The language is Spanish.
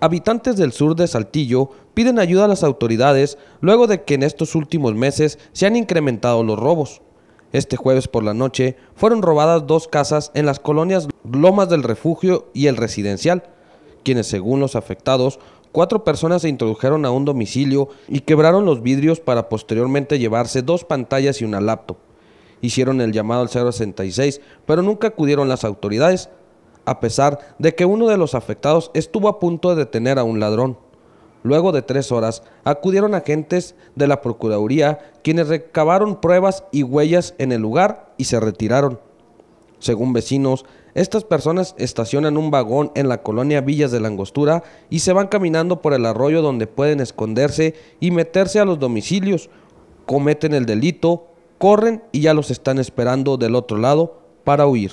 habitantes del sur de Saltillo piden ayuda a las autoridades luego de que en estos últimos meses se han incrementado los robos. Este jueves por la noche fueron robadas dos casas en las colonias Lomas del Refugio y el Residencial, quienes según los afectados, cuatro personas se introdujeron a un domicilio y quebraron los vidrios para posteriormente llevarse dos pantallas y una laptop. Hicieron el llamado al 066, pero nunca acudieron las autoridades, a pesar de que uno de los afectados estuvo a punto de detener a un ladrón. Luego de tres horas, acudieron agentes de la Procuraduría, quienes recabaron pruebas y huellas en el lugar y se retiraron. Según vecinos, estas personas estacionan un vagón en la colonia Villas de la Angostura y se van caminando por el arroyo donde pueden esconderse y meterse a los domicilios, cometen el delito, corren y ya los están esperando del otro lado para huir.